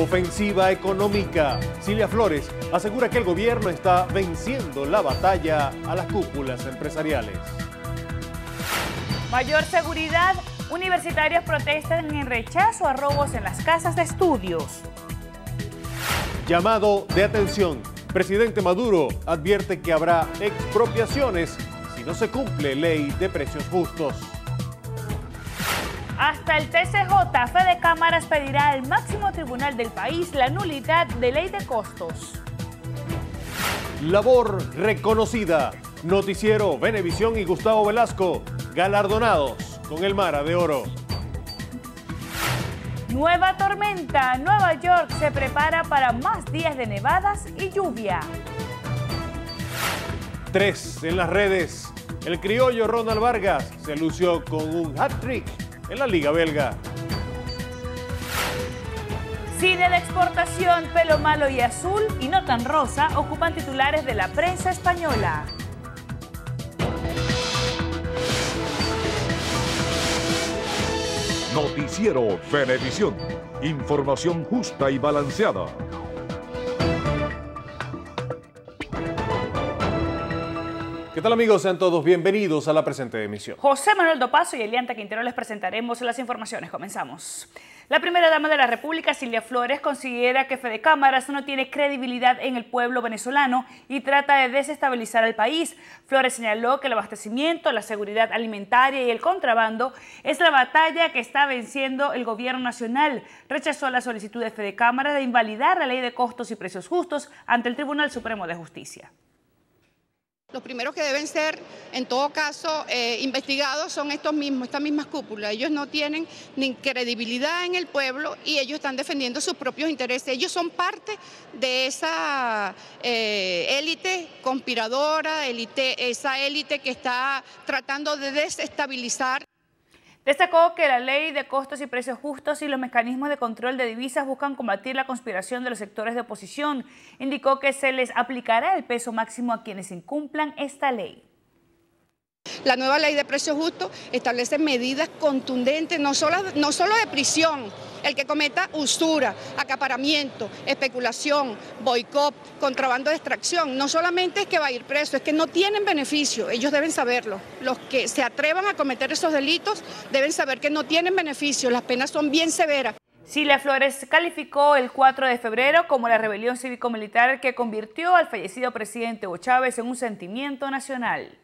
Ofensiva económica. Silvia Flores asegura que el gobierno está venciendo la batalla a las cúpulas empresariales. Mayor seguridad. Universitarios protestan en rechazo a robos en las casas de estudios. Llamado de atención. Presidente Maduro advierte que habrá expropiaciones si no se cumple ley de precios justos. Hasta el TCJ, Fede Cámaras pedirá al máximo tribunal del país la nulidad de ley de costos. Labor reconocida. Noticiero Venevisión y Gustavo Velasco, galardonados con el Mara de Oro. Nueva tormenta. Nueva York se prepara para más días de nevadas y lluvia. Tres en las redes. El criollo Ronald Vargas se lució con un hat-trick en la Liga Belga. Cine de exportación, pelo malo y azul y no tan rosa ocupan titulares de la prensa española. Noticiero Venevisión. Información justa y balanceada. ¿Qué tal amigos? Sean todos bienvenidos a la presente emisión. José Manuel Dopaso y Elianta Quintero les presentaremos las informaciones. Comenzamos. La primera dama de la República, Silvia Flores, considera que Fede Cámaras no tiene credibilidad en el pueblo venezolano y trata de desestabilizar al país. Flores señaló que el abastecimiento, la seguridad alimentaria y el contrabando es la batalla que está venciendo el gobierno nacional. Rechazó la solicitud de Fede Cámaras de invalidar la ley de costos y precios justos ante el Tribunal Supremo de Justicia. Los primeros que deben ser, en todo caso, eh, investigados son estos mismos, estas mismas cúpulas. Ellos no tienen ni credibilidad en el pueblo y ellos están defendiendo sus propios intereses. Ellos son parte de esa eh, élite conspiradora, élite, esa élite que está tratando de desestabilizar. Destacó que la ley de costos y precios justos y los mecanismos de control de divisas buscan combatir la conspiración de los sectores de oposición. Indicó que se les aplicará el peso máximo a quienes incumplan esta ley. La nueva ley de precios justos establece medidas contundentes, no solo, de prisión, el que cometa usura, acaparamiento, especulación, boicot, contrabando de extracción, no solamente es que va a ir preso, es que no tienen beneficio, ellos deben saberlo. Los que se atrevan a cometer esos delitos deben saber que no tienen beneficio, las penas son bien severas. Silvia Flores calificó el 4 de febrero como la rebelión cívico-militar que convirtió al fallecido presidente Hugo Chávez en un sentimiento nacional.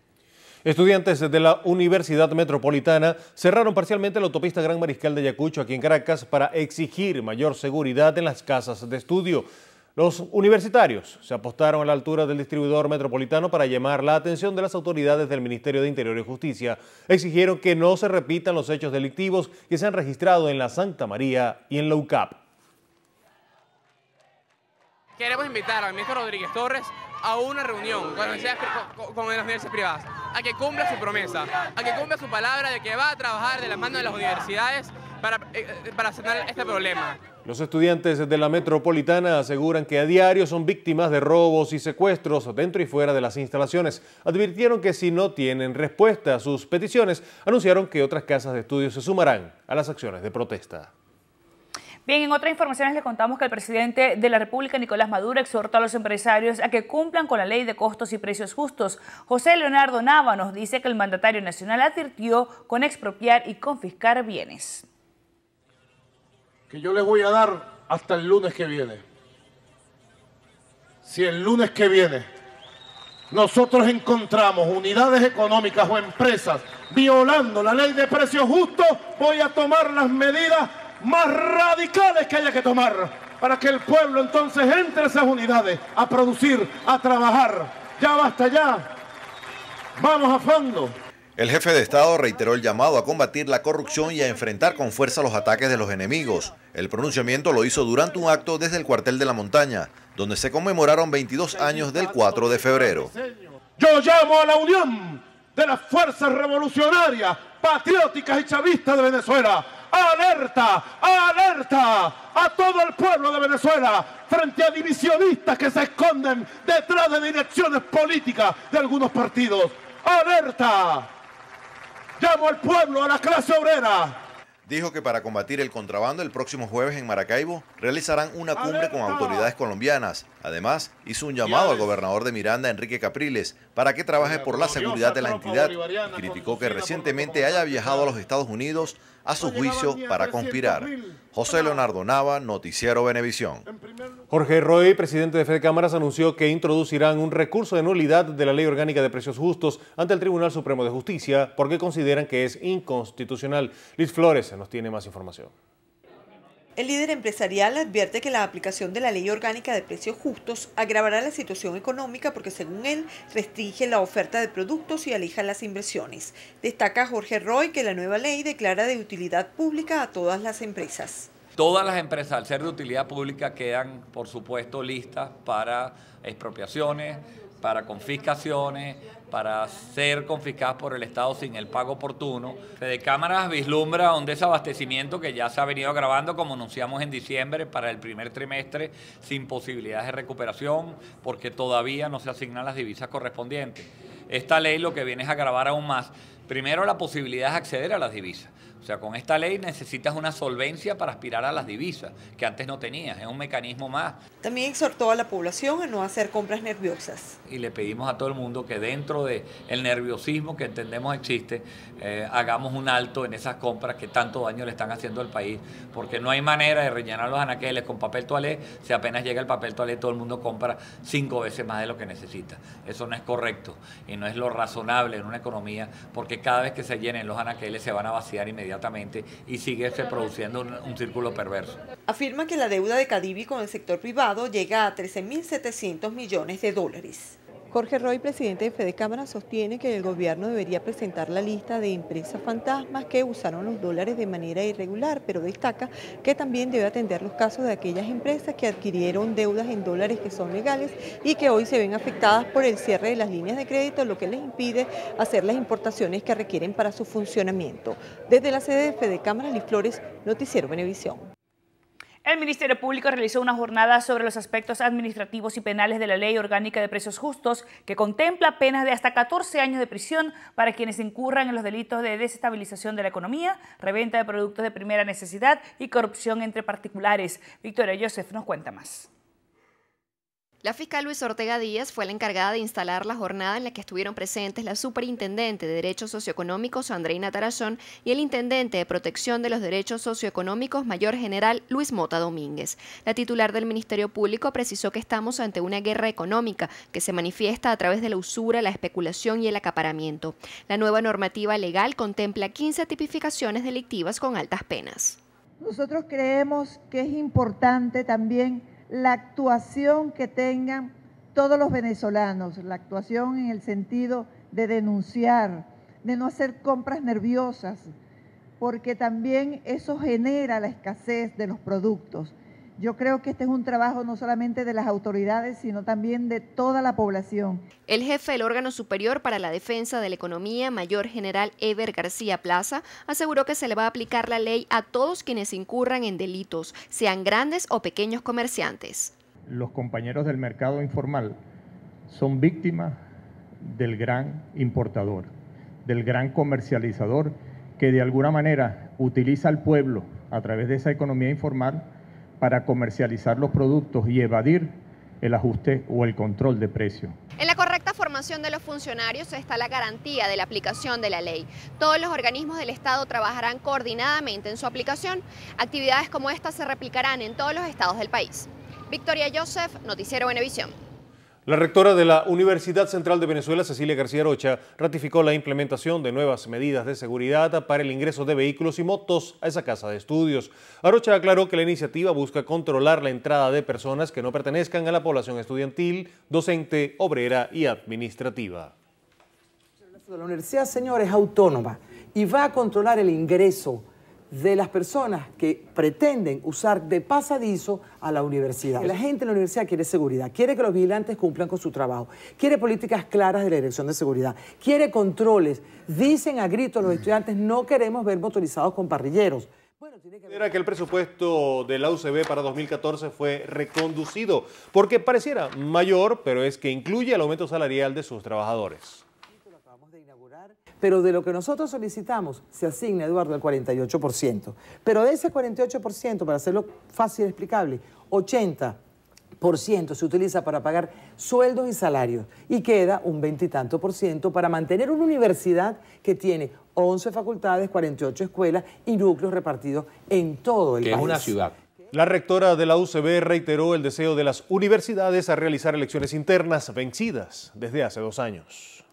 Estudiantes de la Universidad Metropolitana cerraron parcialmente la autopista Gran Mariscal de Ayacucho aquí en Caracas para exigir mayor seguridad en las casas de estudio. Los universitarios se apostaron a la altura del distribuidor metropolitano para llamar la atención de las autoridades del Ministerio de Interior y Justicia. Exigieron que no se repitan los hechos delictivos que se han registrado en la Santa María y en la UCAP. Queremos invitar al ministro Rodríguez Torres a una reunión con, las universidades privadas, a que cumpla su promesa, a que cumpla su palabra de que va a trabajar de la mano de las universidades para, eh, eh, para sanar este problema. Los estudiantes de la metropolitana aseguran que a diario son víctimas de robos y secuestros dentro y fuera de las instalaciones. Advirtieron que si no tienen respuesta a sus peticiones, anunciaron que otras casas de estudios se sumarán a las acciones de protesta. Bien, en otras informaciones le contamos que el presidente de la República, Nicolás Maduro, exhortó a los empresarios a que cumplan con la ley de costos y precios justos. José Leonardo nos dice que el mandatario nacional advirtió con expropiar y confiscar bienes. Que yo les voy a dar hasta el lunes que viene. Si el lunes que viene nosotros encontramos unidades económicas o empresas violando la ley de precios justos, voy a tomar las medidas más radicales que haya que tomar para que el pueblo entonces entre esas unidades a producir, a trabajar. Ya basta ya. Vamos a fondo. El jefe de Estado reiteró el llamado a combatir la corrupción y a enfrentar con fuerza los ataques de los enemigos. El pronunciamiento lo hizo durante un acto desde el cuartel de la montaña, donde se conmemoraron 22 años del 4 de febrero. Yo llamo a la unión de las fuerzas revolucionarias, patrióticas y chavistas de Venezuela alerta, alerta a todo el pueblo de Venezuela frente a divisionistas que se esconden detrás de direcciones políticas de algunos partidos. Alerta. Llamo al pueblo, a la clase obrera. Dijo que para combatir el contrabando el próximo jueves en Maracaibo realizarán una cumbre con autoridades colombianas. Además, hizo un llamado al gobernador de Miranda, Enrique Capriles, para que trabaje por la seguridad de la entidad criticó que recientemente haya viajado a los Estados Unidos a su juicio para conspirar. José Leonardo Nava, Noticiero Benevisión. Jorge Roy, presidente de Fede Cámaras, anunció que introducirán un recurso de nulidad de la Ley Orgánica de Precios Justos ante el Tribunal Supremo de Justicia porque consideran que es inconstitucional. Liz Flores nos tiene más información. El líder empresarial advierte que la aplicación de la ley orgánica de precios justos agravará la situación económica porque según él restringe la oferta de productos y aleja las inversiones. Destaca Jorge Roy que la nueva ley declara de utilidad pública a todas las empresas. Todas las empresas, al ser de utilidad pública, quedan, por supuesto, listas para expropiaciones, para confiscaciones, para ser confiscadas por el Estado sin el pago oportuno. Fede Cámaras vislumbra un desabastecimiento que ya se ha venido agravando, como anunciamos en diciembre, para el primer trimestre, sin posibilidades de recuperación, porque todavía no se asignan las divisas correspondientes. Esta ley lo que viene es agravar aún más, primero, la posibilidad de acceder a las divisas o sea, con esta ley necesitas una solvencia para aspirar a las divisas, que antes no tenías, es un mecanismo más. También exhortó a la población a no hacer compras nerviosas. Y le pedimos a todo el mundo que dentro del nerviosismo que entendemos existe, eh, hagamos un alto en esas compras que tanto daño le están haciendo al país, porque no hay manera de rellenar los anaqueles con papel toalé, si apenas llega el papel toalé todo el mundo compra cinco veces más de lo que necesita. Eso no es correcto y no es lo razonable en una economía, porque cada vez que se llenen los anaqueles se van a vaciar inmediatamente inmediatamente y sigue se produciendo un, círculo perverso. Afirma que la deuda de Cadivi con el sector privado llega a 13.700 millones de dólares. Jorge Roy, presidente de Fede Cámara, sostiene que el gobierno debería presentar la lista de empresas fantasmas que usaron los dólares de manera irregular, pero destaca que también debe atender los casos de aquellas empresas que adquirieron deudas en dólares que son legales y que hoy se ven afectadas por el cierre de las líneas de crédito, lo que les impide hacer las importaciones que requieren para su funcionamiento. Desde la sede de Fede Cámara, Liz Flores, Noticiero Venevisión. El Ministerio Público realizó una jornada sobre los aspectos administrativos y penales de la Ley Orgánica de Precios Justos, que contempla penas de hasta 14 años de prisión para quienes incurran en los delitos de desestabilización de la economía, reventa de productos de primera necesidad y corrupción entre particulares. Victoria Joseph nos cuenta más. La fiscal Luis Ortega Díaz fue la encargada de instalar la jornada en la que estuvieron presentes la superintendente de Derechos Socioeconómicos Andreina Tarazón y el intendente de Protección de los Derechos Socioeconómicos Mayor General Luis Mota Domínguez. La titular del Ministerio Público precisó que estamos ante una guerra económica que se manifiesta a través de la usura, la especulación y el acaparamiento. La nueva normativa legal contempla 15 tipificaciones delictivas con altas penas. Nosotros creemos que es importante también la actuación que tengan todos los venezolanos, la actuación en el sentido de denunciar, de no hacer compras nerviosas, porque también eso genera la escasez de los productos. Yo creo que este es un trabajo no solamente de las autoridades, sino también de toda la población. El jefe del órgano superior para la defensa de la economía, mayor general Eber García Plaza, aseguró que se le va a aplicar la ley a todos quienes incurran en delitos, sean grandes o pequeños comerciantes. Los compañeros del mercado informal son víctimas del gran importador, del gran comercializador que de alguna manera utiliza al pueblo a través de esa economía informal para comercializar los productos y evadir el ajuste o el control de precios. En la correcta formación de los funcionarios está la garantía de la aplicación de la ley. Todos los organismos del Estado trabajarán coordinadamente en su aplicación. Actividades como esta se replicarán en todos los estados del país. Victoria Joseph, Noticiero Venevisión. La rectora de la Universidad Central de Venezuela, Cecilia García Arocha, ratificó la implementación de nuevas medidas de seguridad para el ingreso de vehículos y motos a esa casa de estudios. Arocha aclaró que la iniciativa busca controlar la entrada de personas que no pertenezcan a la población estudiantil, docente, obrera y administrativa. La universidad, señores, es autónoma y va a controlar el ingreso de las personas que pretenden usar de pasadizo a la universidad. La gente en la universidad quiere seguridad, quiere que los vigilantes cumplan con su trabajo, quiere políticas claras de la dirección de seguridad, quiere controles. Dicen a gritos los estudiantes, no queremos ver motorizados con parrilleros. Bueno, tiene que... Era que el presupuesto de la UCB para 2014 fue reconducido, porque pareciera mayor, pero es que incluye el aumento salarial de sus trabajadores. Pero de lo que nosotros solicitamos, se asigna, Eduardo, el 48%. Pero de ese 48%, para hacerlo fácil y explicable, 80 se utiliza para pagar sueldos y salarios y queda un veintitanto por ciento para mantener una universidad que tiene 11 facultades, 48 escuelas y núcleos repartidos en todo el país. Es una ciudad. La rectora de la UCB reiteró el deseo de las universidades a realizar elecciones internas vencidas desde hace dos años.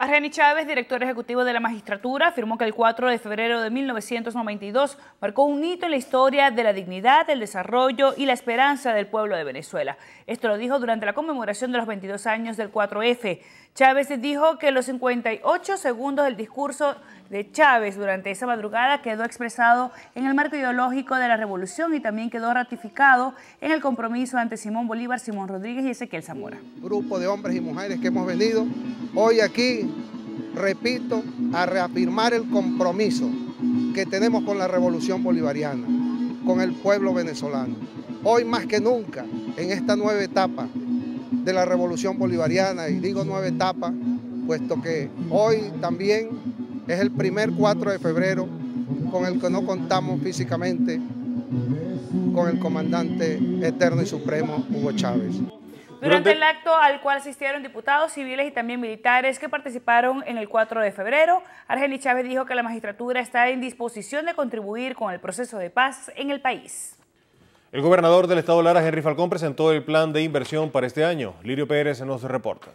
Argeni Chávez, director ejecutivo de la magistratura, afirmó que el 4 de febrero de 1992 marcó un hito en la historia de la dignidad, el desarrollo y la esperanza del pueblo de Venezuela. Esto lo dijo durante la conmemoración de los 22 años del 4F, Chávez dijo que los 58 segundos del discurso de Chávez durante esa madrugada quedó expresado en el marco ideológico de la revolución y también quedó ratificado en el compromiso ante Simón Bolívar, Simón Rodríguez y Ezequiel Zamora. Grupo de hombres y mujeres que hemos venido hoy aquí, repito, a reafirmar el compromiso que tenemos con la revolución bolivariana, con el pueblo venezolano. Hoy más que nunca, en esta nueva etapa, de la revolución bolivariana, y digo nueva etapas, puesto que hoy también es el primer 4 de febrero con el que no contamos físicamente con el comandante eterno y supremo Hugo Chávez. Durante el acto al cual asistieron diputados civiles y también militares que participaron en el 4 de febrero, Argenis Chávez dijo que la magistratura está en disposición de contribuir con el proceso de paz en el país. El gobernador del estado Lara, Henry Falcón, presentó el plan de inversión para este año. Lirio Pérez nos reporta.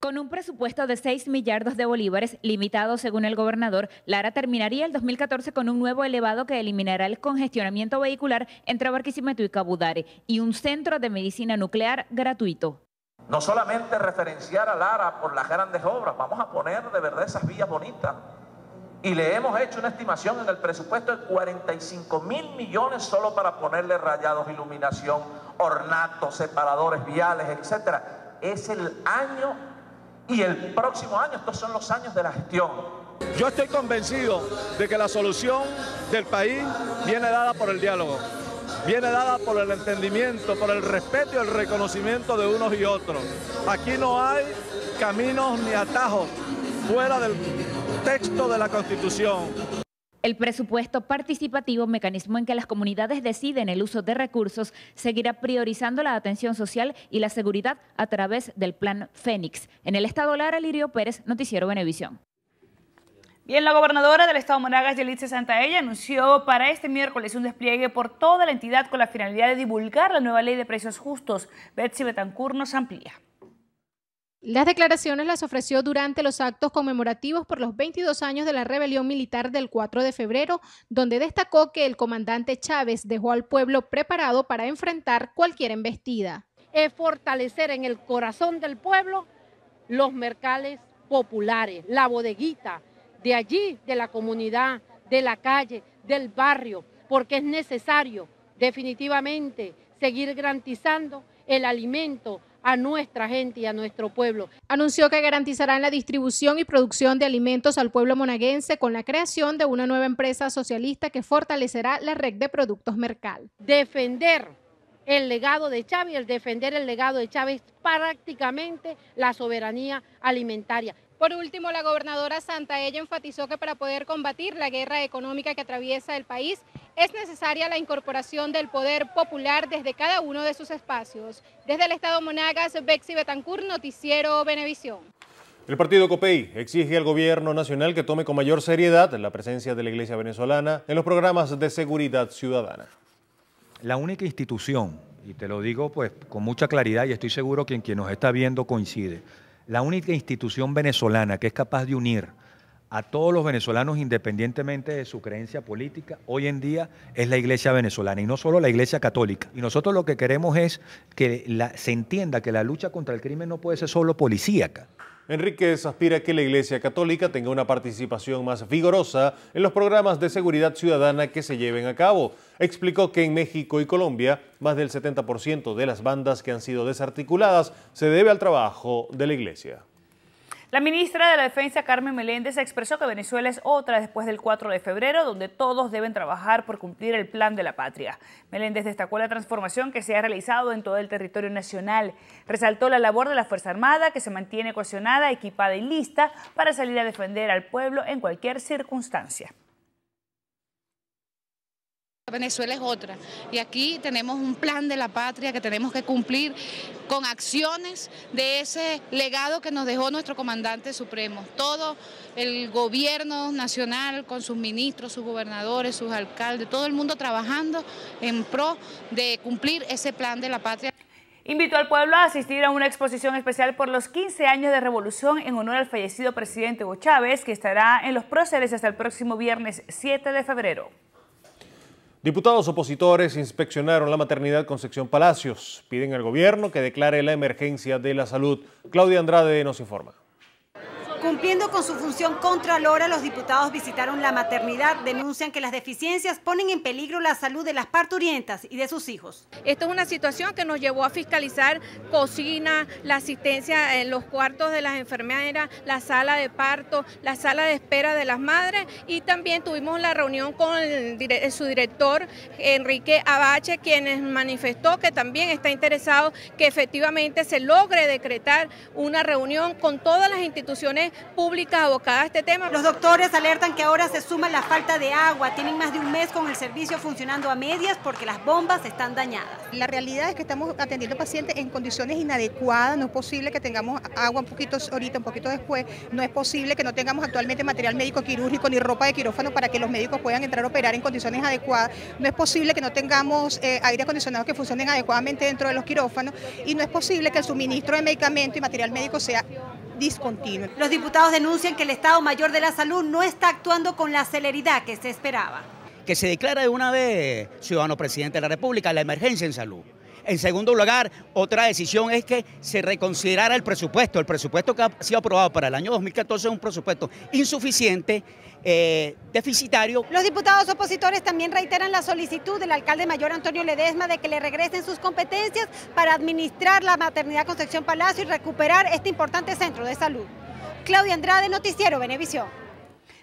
Con un presupuesto de 6 millardos de bolívares, limitado según el gobernador, Lara terminaría el 2014 con un nuevo elevado que eliminará el congestionamiento vehicular entre Barquisimeto y Cabudare y un centro de medicina nuclear gratuito. No solamente referenciar a Lara por las grandes obras, vamos a poner de verdad esas vías bonitas, y le hemos hecho una estimación en el presupuesto de 45 mil millones solo para ponerle rayados, iluminación, ornatos, separadores viales, etc. Es el año y el próximo año, estos son los años de la gestión. Yo estoy convencido de que la solución del país viene dada por el diálogo, viene dada por el entendimiento, por el respeto y el reconocimiento de unos y otros. Aquí no hay caminos ni atajos fuera del texto de la Constitución. El presupuesto participativo, mecanismo en que las comunidades deciden el uso de recursos, seguirá priorizando la atención social y la seguridad a través del Plan Fénix. En el Estado Lara, Lirio Pérez, Noticiero Benevisión. Bien, la gobernadora del Estado monagas Monagas, Yelitza Santaella, anunció para este miércoles un despliegue por toda la entidad con la finalidad de divulgar la nueva ley de precios justos. Betsy Betancur nos amplía. Las declaraciones las ofreció durante los actos conmemorativos por los 22 años de la rebelión militar del 4 de febrero, donde destacó que el comandante Chávez dejó al pueblo preparado para enfrentar cualquier embestida. Es fortalecer en el corazón del pueblo los mercales populares, la bodeguita, de allí, de la comunidad, de la calle, del barrio, porque es necesario definitivamente seguir garantizando el alimento a nuestra gente y a nuestro pueblo. Anunció que garantizarán la distribución y producción de alimentos al pueblo monaguense con la creación de una nueva empresa socialista que fortalecerá la red de productos Mercal. Defender el legado de Chávez, el defender el legado de Chávez prácticamente la soberanía alimentaria. Por último, la gobernadora Santa ella enfatizó que para poder combatir la guerra económica que atraviesa el país es necesaria la incorporación del poder popular desde cada uno de sus espacios. Desde el Estado Monagas, Bexi Betancur, Noticiero Benevisión. El partido COPEI exige al gobierno nacional que tome con mayor seriedad la presencia de la Iglesia venezolana en los programas de seguridad ciudadana. La única institución, y te lo digo pues con mucha claridad y estoy seguro que quien nos está viendo coincide, la única institución venezolana que es capaz de unir a todos los venezolanos independientemente de su creencia política, hoy en día es la iglesia venezolana y no solo la iglesia católica. Y nosotros lo que queremos es que se entienda que la lucha contra el crimen no puede ser solo policíaca. Enríquez aspira a que la Iglesia Católica tenga una participación más vigorosa en los programas de seguridad ciudadana que se lleven a cabo. Explicó que en México y Colombia, más del 70% de las bandas que han sido desarticuladas se debe al trabajo de la Iglesia. La ministra de la Defensa, Carmen Meléndez, expresó que Venezuela es otra después del 4 de febrero, donde todos deben trabajar por cumplir el plan de la patria. Meléndez destacó la transformación que se ha realizado en todo el territorio nacional. Resaltó la labor de la Fuerza Armada, que se mantiene cohesionada, equipada y lista para salir a defender al pueblo en cualquier circunstancia. Venezuela es otra y aquí tenemos un plan de la patria que tenemos que cumplir con acciones de ese legado que nos dejó nuestro comandante supremo. Todo el gobierno nacional con sus ministros, sus gobernadores, sus alcaldes, todo el mundo trabajando en pro de cumplir ese plan de la patria. Invito al pueblo a asistir a una exposición especial por los 15 años de revolución en honor al fallecido presidente Hugo Chávez, que estará en los próceres hasta el próximo viernes 7 de febrero. Diputados opositores inspeccionaron la maternidad Concepción Palacios. Piden al gobierno que declare la emergencia de la salud. Claudia Andrade nos informa. Cumpliendo con su función contralora, los diputados visitaron la maternidad, denuncian que las deficiencias ponen en peligro la salud de las parturientas y de sus hijos. Esta es una situación que nos llevó a fiscalizar cocina, la asistencia en los cuartos de las enfermeras, la sala de parto, la sala de espera de las madres y también tuvimos la reunión con su director Enrique Abache, quien manifestó que también está interesado que efectivamente se logre decretar una reunión con todas las instituciones pública abocada a este tema. Los doctores alertan que ahora se suma la falta de agua. Tienen más de un mes con el servicio funcionando a medias porque las bombas están dañadas. La realidad es que estamos atendiendo pacientes en condiciones inadecuadas. No es posible que tengamos agua un poquito ahorita, un poquito después. No es posible que no tengamos actualmente material médico quirúrgico ni ropa de quirófano para que los médicos puedan entrar a operar en condiciones adecuadas. No es posible que no tengamos eh, aire acondicionado que funcionen adecuadamente dentro de los quirófanos. Y no es posible que el suministro de medicamentos y material médico sea los diputados denuncian que el Estado Mayor de la Salud no está actuando con la celeridad que se esperaba. Que se declara de una vez ciudadano presidente de la República la emergencia en salud. En segundo lugar, otra decisión es que se reconsiderara el presupuesto. El presupuesto que ha sido aprobado para el año 2014 es un presupuesto insuficiente eh, deficitario. Los diputados opositores también reiteran la solicitud del alcalde mayor Antonio Ledesma de que le regresen sus competencias para administrar la maternidad Concepción Palacio y recuperar este importante centro de salud. Claudia Andrade, Noticiero Venevisión.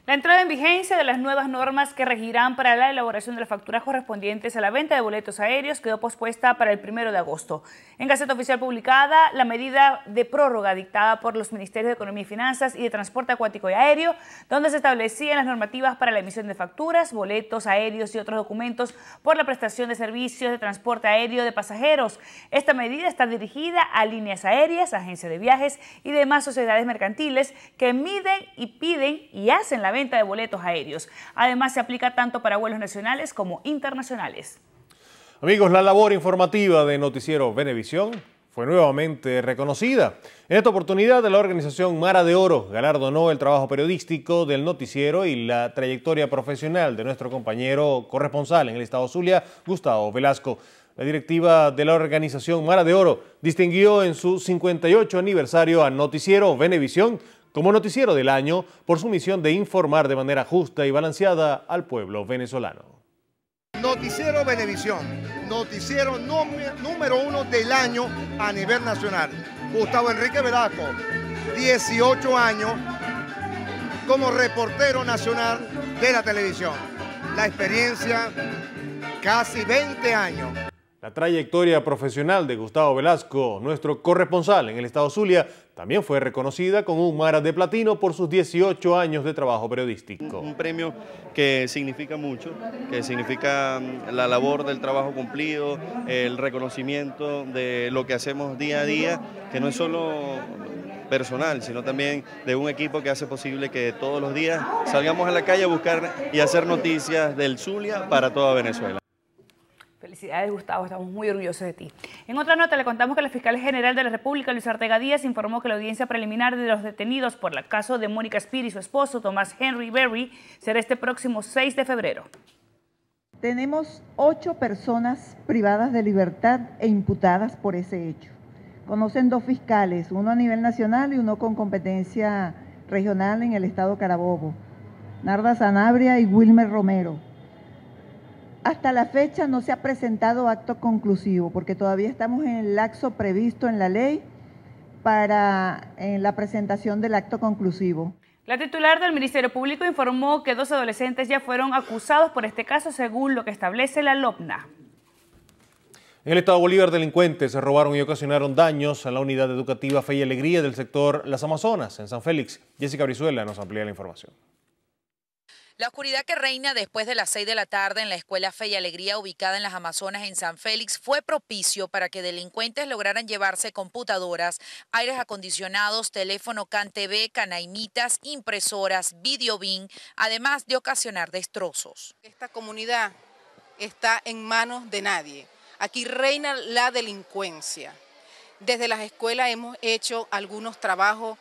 La entrada en vigencia de las nuevas normas que regirán para la elaboración de las facturas correspondientes a la venta de boletos aéreos quedó pospuesta para el primero de agosto. En Gaceta Oficial publicada, la medida de prórroga dictada por los Ministerios de Economía y Finanzas y de Transporte Acuático y Aéreo, donde se establecían las normativas para la emisión de facturas, boletos aéreos y otros documentos por la prestación de servicios de transporte aéreo de pasajeros. Esta medida está dirigida a líneas aéreas, agencias de viajes y demás sociedades mercantiles que miden y piden y hacen la venta de boletos aéreos. Además, se aplica tanto para vuelos nacionales como internacionales. Amigos, la labor informativa de Noticiero Venevisión fue nuevamente reconocida. En esta oportunidad, la organización Mara de Oro galardonó el trabajo periodístico del noticiero y la trayectoria profesional de nuestro compañero corresponsal en el estado Zulia, Gustavo Velasco. La directiva de la organización Mara de Oro distinguió en su 58 aniversario a Noticiero Venevisión como noticiero del año por su misión de informar de manera justa y balanceada al pueblo venezolano. Noticiero Venevisión, noticiero número uno del año a nivel nacional. Gustavo Enrique Velasco, 18 años como reportero nacional de la televisión. La experiencia, casi 20 años. La trayectoria profesional de Gustavo Velasco, nuestro corresponsal en el estado Zulia, también fue reconocida con un Mara de Platino por sus 18 años de trabajo periodístico. Un premio que significa mucho, que significa mm, la labor del trabajo cumplido, el reconocimiento de lo que hacemos día a día, que no es solo personal, sino también de un equipo que hace posible que todos los días salgamos a la calle a buscar y hacer noticias del Zulia para toda Venezuela. Felicidades, Gustavo, estamos muy orgullosos de ti. En otra nota le contamos que la fiscal general de la República, Luis Ortega Díaz, informó que la audiencia preliminar de los detenidos por el caso de Mónica Spear y su esposo, Tomás Henry Berry, será este próximo 6 de febrero. Tenemos ocho personas privadas de libertad e imputadas por ese hecho. Conocen dos fiscales, uno a nivel nacional y uno con competencia regional en el estado Carabobo, Narda Sanabria y Wilmer Romero hasta la fecha no se ha presentado acto conclusivo, porque todavía estamos en el laxo previsto en la ley para la presentación del acto conclusivo. La titular del Ministerio Público informó que dos adolescentes ya fueron acusados por este caso según lo que establece la LOPNA. En el Estado Bolívar, delincuentes se robaron y ocasionaron daños a la unidad educativa Fe y Alegría del sector Las Amazonas, en San Félix. Jessica Brizuela nos amplía la información. La oscuridad que reina después de las 6 de la tarde en la Escuela Fe y Alegría ubicada en las Amazonas en San Félix fue propicio para que delincuentes lograran llevarse computadoras, aires acondicionados, teléfono CAN TV, canaimitas, impresoras, videobin, además de ocasionar destrozos. Esta comunidad está en manos de nadie. Aquí reina la delincuencia. Desde las escuelas hemos hecho algunos trabajos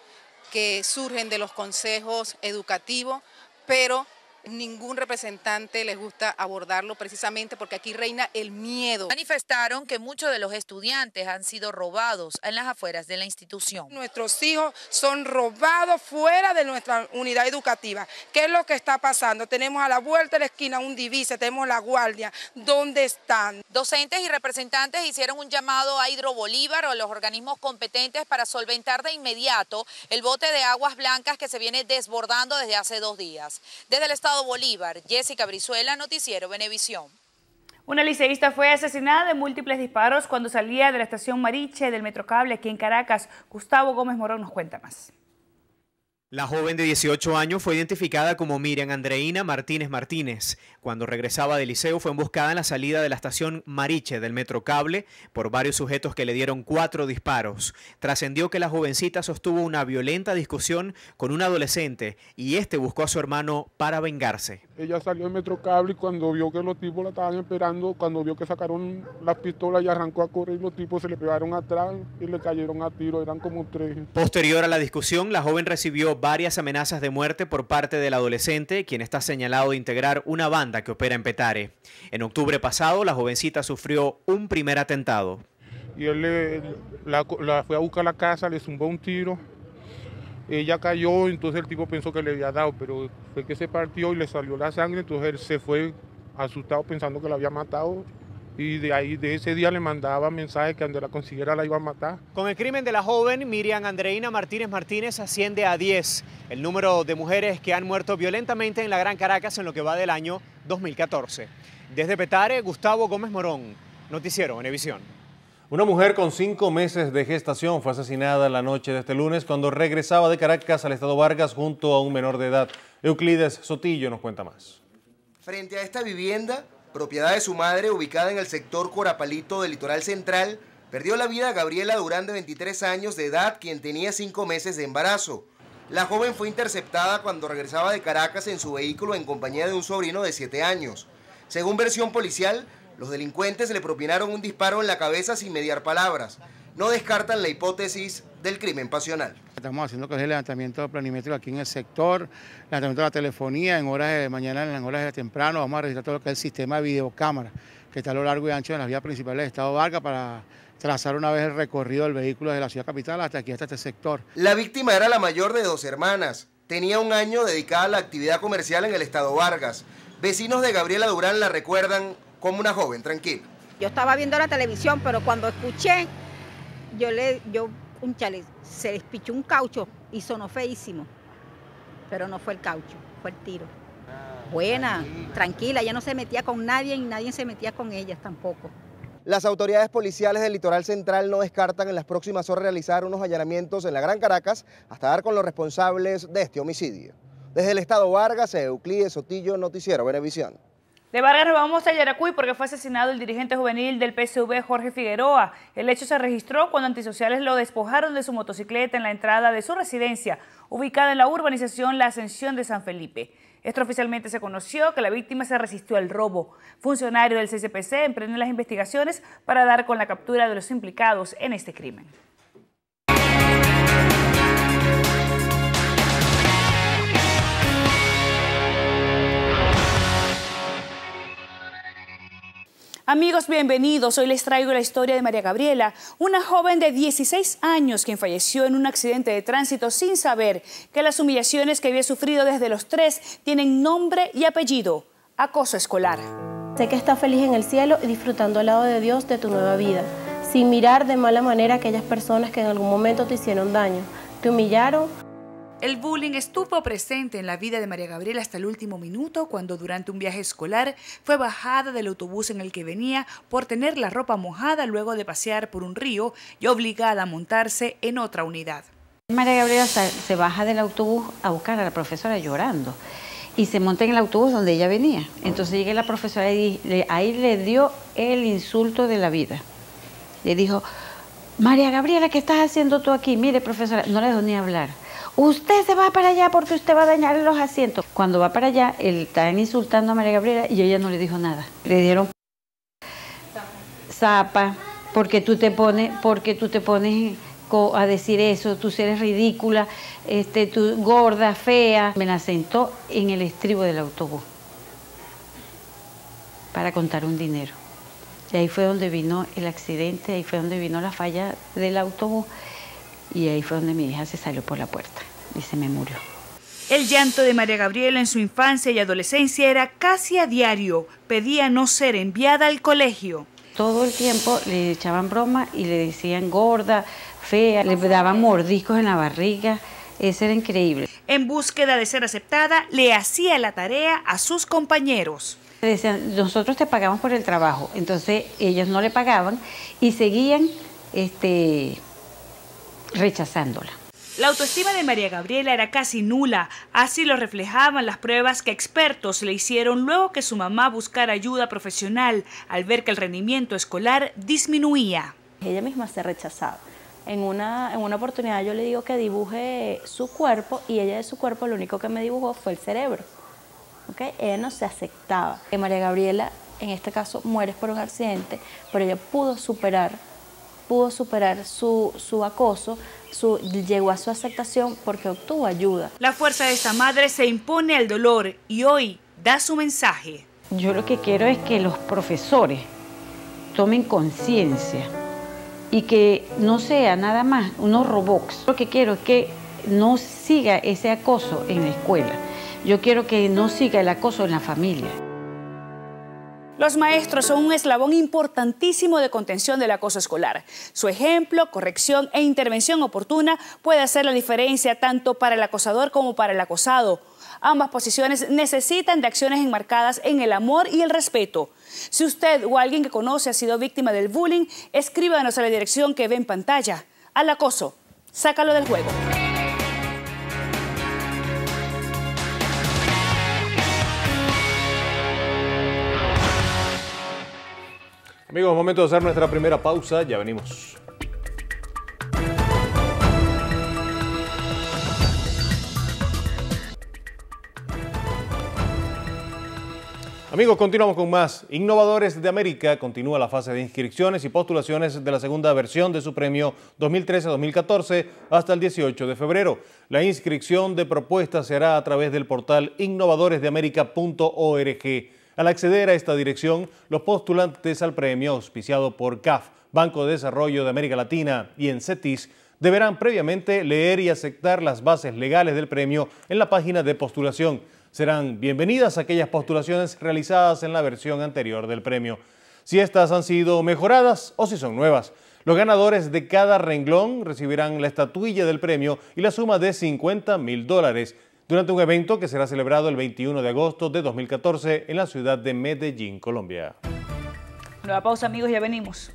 que surgen de los consejos educativos, pero ningún representante les gusta abordarlo precisamente porque aquí reina el miedo. Manifestaron que muchos de los estudiantes han sido robados en las afueras de la institución. Nuestros hijos son robados fuera de nuestra unidad educativa. ¿Qué es lo que está pasando? Tenemos a la vuelta de la esquina un divisa, tenemos la guardia. ¿Dónde están? Docentes y representantes hicieron un llamado a Hidro Bolívar o a los organismos competentes para solventar de inmediato el bote de aguas blancas que se viene desbordando desde hace dos días. Desde el estado Bolívar, Jessica Brizuela, Noticiero Venevisión. Una liceísta fue asesinada de múltiples disparos cuando salía de la estación Mariche del Metrocable aquí en Caracas. Gustavo Gómez Morón nos cuenta más. La joven de 18 años fue identificada como Miriam Andreina Martínez Martínez. Cuando regresaba del liceo fue emboscada en la salida de la estación Mariche del Metro Cable por varios sujetos que le dieron cuatro disparos. Trascendió que la jovencita sostuvo una violenta discusión con un adolescente y este buscó a su hermano para vengarse. Ella salió del Metro Cable y cuando vio que los tipos la estaban esperando, cuando vio que sacaron las pistolas y arrancó a correr, los tipos se le pegaron atrás y le cayeron a tiro, eran como tres. Posterior a la discusión, la joven recibió varias amenazas de muerte por parte del adolescente, quien está señalado de integrar una banda que opera en Petare. En octubre pasado, la jovencita sufrió un primer atentado. Y él la, la fue a buscar a la casa, le zumbó un tiro, ella cayó, entonces el tipo pensó que le había dado, pero fue que se partió y le salió la sangre, entonces él se fue asustado pensando que la había matado y de ahí de ese día le mandaba mensajes que donde la consiguiera la iba a matar. Con el crimen de la joven Miriam Andreina Martínez Martínez asciende a 10 el número de mujeres que han muerto violentamente en la Gran Caracas en lo que va del año 2014. Desde Petare, Gustavo Gómez Morón, Noticiero Evisión. Una mujer con cinco meses de gestación fue asesinada la noche de este lunes cuando regresaba de Caracas al estado Vargas junto a un menor de edad. Euclides Sotillo nos cuenta más. Frente a esta vivienda, propiedad de su madre ubicada en el sector Corapalito del Litoral Central, perdió la vida a Gabriela Durán de 23 años de edad, quien tenía 5 meses de embarazo. La joven fue interceptada cuando regresaba de Caracas en su vehículo en compañía de un sobrino de 7 años. Según versión policial, los delincuentes le propinaron un disparo en la cabeza sin mediar palabras no descartan la hipótesis del crimen pasional. Estamos haciendo que el levantamiento planimétrico aquí en el sector, levantamiento de la telefonía, en horas de mañana, en horas de temprano, vamos a registrar todo lo que es el sistema de videocámara que está a lo largo y ancho de las vías principales del Estado Vargas para trazar una vez el recorrido del vehículo desde la ciudad capital hasta aquí, hasta este sector. La víctima era la mayor de dos hermanas. Tenía un año dedicada a la actividad comercial en el Estado Vargas. Vecinos de Gabriela Durán la recuerdan como una joven tranquila. Yo estaba viendo la televisión, pero cuando escuché yo le, yo, un chale, se despichó un caucho y sonó feísimo. Pero no fue el caucho, fue el tiro. Ah, Buena, tranquila, ya no se metía con nadie y nadie se metía con ellas tampoco. Las autoridades policiales del litoral central no descartan en las próximas horas realizar unos allanamientos en la Gran Caracas hasta dar con los responsables de este homicidio. Desde el estado Vargas, Euclides Sotillo, Noticiero Venevisión. De Vargas vamos a Yaracuy porque fue asesinado el dirigente juvenil del PSV Jorge Figueroa. El hecho se registró cuando antisociales lo despojaron de su motocicleta en la entrada de su residencia, ubicada en la urbanización La Ascensión de San Felipe. Esto oficialmente se conoció que la víctima se resistió al robo. Funcionario del CCPC emprenden las investigaciones para dar con la captura de los implicados en este crimen. Amigos, bienvenidos. Hoy les traigo la historia de María Gabriela, una joven de 16 años quien falleció en un accidente de tránsito sin saber que las humillaciones que había sufrido desde los tres tienen nombre y apellido, acoso escolar. Sé que estás feliz en el cielo y disfrutando al lado de Dios de tu nueva vida, sin mirar de mala manera a aquellas personas que en algún momento te hicieron daño, te humillaron el bullying estuvo presente en la vida de María Gabriela hasta el último minuto cuando durante un viaje escolar fue bajada del autobús en el que venía por tener la ropa mojada luego de pasear por un río y obligada a montarse en otra unidad. María Gabriela se baja del autobús a buscar a la profesora llorando y se monta en el autobús donde ella venía. Entonces llega la profesora y ahí le dio el insulto de la vida. Le dijo, María Gabriela, ¿qué estás haciendo tú aquí? Mire, profesora, no le dejó ni hablar usted se va para allá porque usted va a dañar los asientos. Cuando va para allá, él está insultando a María Gabriela y ella no le dijo nada. Le dieron zapa, porque tú te pones, porque tú te pones a decir eso, tú eres ridícula, este, tú gorda, fea. Me la sentó en el estribo del autobús para contar un dinero. Y ahí fue donde vino el accidente, ahí fue donde vino la falla del autobús. Y ahí fue donde mi hija se salió por la puerta y se me murió. El llanto de María Gabriela en su infancia y adolescencia era casi a diario. Pedía no ser enviada al colegio. Todo el tiempo le echaban broma y le decían gorda, fea, le daban mordiscos en la barriga. Eso era increíble. En búsqueda de ser aceptada, le hacía la tarea a sus compañeros. Le decían, nosotros te pagamos por el trabajo. Entonces ellos no le pagaban y seguían este, rechazándola. La autoestima de María Gabriela era casi nula, así lo reflejaban las pruebas que expertos le hicieron luego que su mamá buscara ayuda profesional al ver que el rendimiento escolar disminuía. Ella misma se rechazaba. En una, en una oportunidad yo le digo que dibuje su cuerpo y ella de su cuerpo lo único que me dibujó fue el cerebro. ¿Okay? Ella no se aceptaba. María Gabriela, en este caso, muere por un accidente, pero ella pudo superar pudo superar su, acoso, llegó a su aceptación porque obtuvo ayuda. La fuerza de esta madre se impone al dolor y hoy da su mensaje. Yo lo que quiero es que los profesores tomen conciencia y que no sea nada más unos robots. Lo que quiero es que no siga ese acoso en la escuela. Yo quiero que no siga el acoso en la familia. Los maestros son un eslabón importantísimo de contención del acoso escolar. Su ejemplo, corrección e intervención oportuna puede hacer la diferencia tanto para el acosador como para el acosado. Ambas posiciones necesitan de acciones enmarcadas en el amor y el respeto. Si usted o alguien que conoce ha sido víctima del bullying, escríbanos a la dirección que ve en pantalla. Al acoso, sácalo del juego. Amigos, momento de hacer nuestra primera pausa, ya venimos. Amigos, continuamos con más. Innovadores de América continúa la fase de inscripciones y postulaciones de la segunda versión de su premio 2013-2014 hasta el 18 de febrero. La inscripción de propuestas se hará a través del portal innovadoresdeamerica.org. Al acceder a esta dirección, los postulantes al premio auspiciado por CAF, Banco de Desarrollo de América Latina y en deberán previamente leer y aceptar las bases legales del premio en la página de postulación. Serán bienvenidas aquellas postulaciones realizadas en la versión anterior del premio, si estas han sido mejoradas o si son nuevas. Los ganadores de cada renglón recibirán la estatuilla del premio y la suma de 50 mil dólares durante un evento que será celebrado el 21 de agosto de 2014 en la ciudad de Medellín, Colombia. Nueva pausa amigos, ya venimos.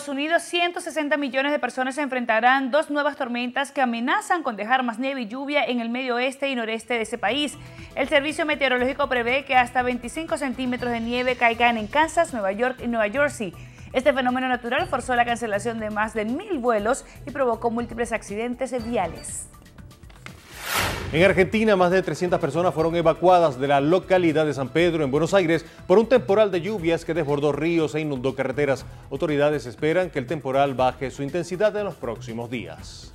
Estados Unidos, 160 millones de personas se enfrentarán dos nuevas tormentas que amenazan con dejar más nieve y lluvia en el medio oeste y noreste de ese país. El servicio meteorológico prevé que hasta 25 centímetros de nieve caigan en Kansas, Nueva York y Nueva Jersey. Este fenómeno natural forzó la cancelación de más de mil vuelos y provocó múltiples accidentes viales. En Argentina, más de 300 personas fueron evacuadas de la localidad de San Pedro, en Buenos Aires, por un temporal de lluvias que desbordó ríos e inundó carreteras. Autoridades esperan que el temporal baje su intensidad en los próximos días.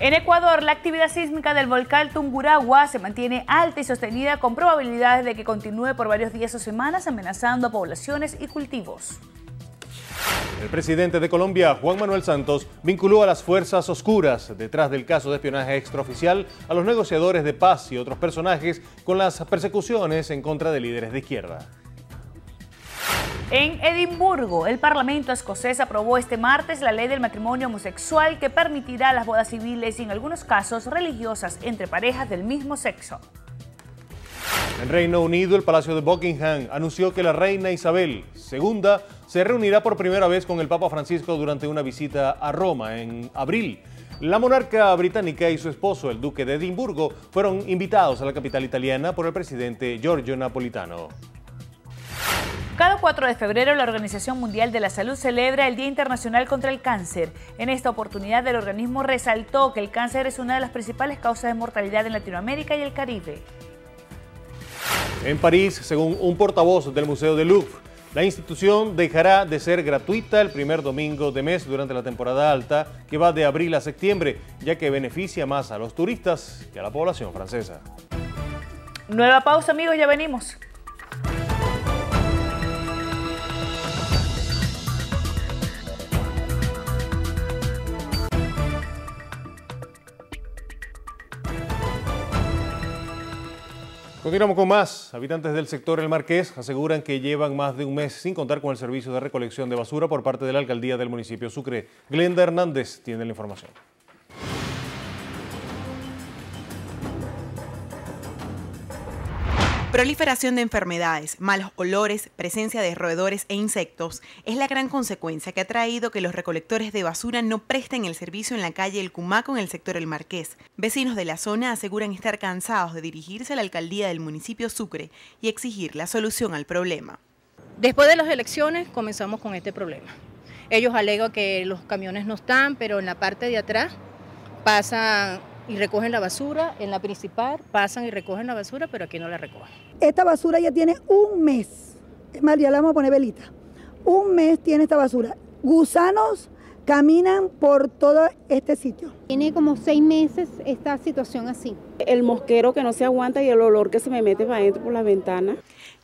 En Ecuador, la actividad sísmica del volcán Tunguragua se mantiene alta y sostenida con probabilidades de que continúe por varios días o semanas amenazando a poblaciones y cultivos. El presidente de Colombia, Juan Manuel Santos, vinculó a las fuerzas oscuras detrás del caso de espionaje extraoficial a los negociadores de paz y otros personajes con las persecuciones en contra de líderes de izquierda. En Edimburgo, el Parlamento escocés aprobó este martes la ley del matrimonio homosexual que permitirá las bodas civiles y en algunos casos religiosas entre parejas del mismo sexo. En Reino Unido, el Palacio de Buckingham anunció que la reina Isabel II se reunirá por primera vez con el Papa Francisco durante una visita a Roma en abril. La monarca británica y su esposo, el duque de Edimburgo, fueron invitados a la capital italiana por el presidente Giorgio Napolitano. Cada 4 de febrero la Organización Mundial de la Salud celebra el Día Internacional contra el Cáncer. En esta oportunidad el organismo resaltó que el cáncer es una de las principales causas de mortalidad en Latinoamérica y el Caribe. En París, según un portavoz del Museo del Louvre, la institución dejará de ser gratuita el primer domingo de mes durante la temporada alta, que va de abril a septiembre, ya que beneficia más a los turistas que a la población francesa. Nueva pausa, amigos, ya venimos. Continuamos con más. Habitantes del sector El Marqués aseguran que llevan más de un mes sin contar con el servicio de recolección de basura por parte de la alcaldía del municipio Sucre. Glenda Hernández tiene la información. Proliferación de enfermedades, malos olores, presencia de roedores e insectos es la gran consecuencia que ha traído que los recolectores de basura no presten el servicio en la calle El Cumaco en el sector El Marqués. Vecinos de la zona aseguran estar cansados de dirigirse a la alcaldía del municipio Sucre y exigir la solución al problema. Después de las elecciones comenzamos con este problema. Ellos alegan que los camiones no están, pero en la parte de atrás pasan y recogen la basura en la principal, pasan y recogen la basura, pero aquí no la recogen. Esta basura ya tiene un mes, es más, ya la vamos a poner velita, un mes tiene esta basura. Gusanos caminan por todo este sitio. Tiene como seis meses esta situación así. El mosquero que no se aguanta y el olor que se me mete para adentro por la ventana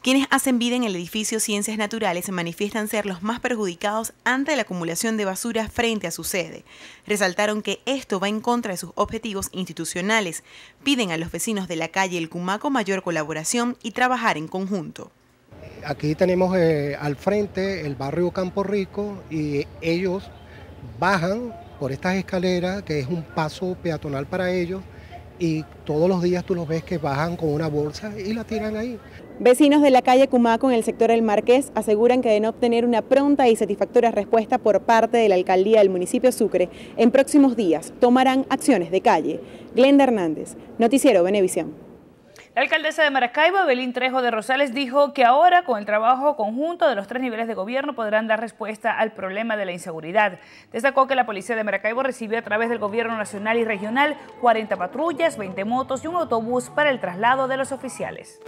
quienes hacen vida en el edificio Ciencias Naturales se manifiestan ser los más perjudicados ante la acumulación de basura frente a su sede. Resaltaron que esto va en contra de sus objetivos institucionales. Piden a los vecinos de la calle El Cumaco mayor colaboración y trabajar en conjunto. Aquí tenemos eh, al frente el barrio Campo Rico y ellos bajan por estas escaleras, que es un paso peatonal para ellos, y todos los días tú los ves que bajan con una bolsa y la tiran ahí. Vecinos de la calle Cumaco en el sector El Marqués aseguran que de no obtener una pronta y satisfactoria respuesta por parte de la alcaldía del municipio Sucre, en próximos días tomarán acciones de calle. Glenda Hernández, Noticiero Venevisión. La alcaldesa de Maracaibo, Belín Trejo de Rosales, dijo que ahora con el trabajo conjunto de los tres niveles de gobierno podrán dar respuesta al problema de la inseguridad. Destacó que la policía de Maracaibo recibió a través del gobierno nacional y regional 40 patrullas, 20 motos y un autobús para el traslado de los oficiales.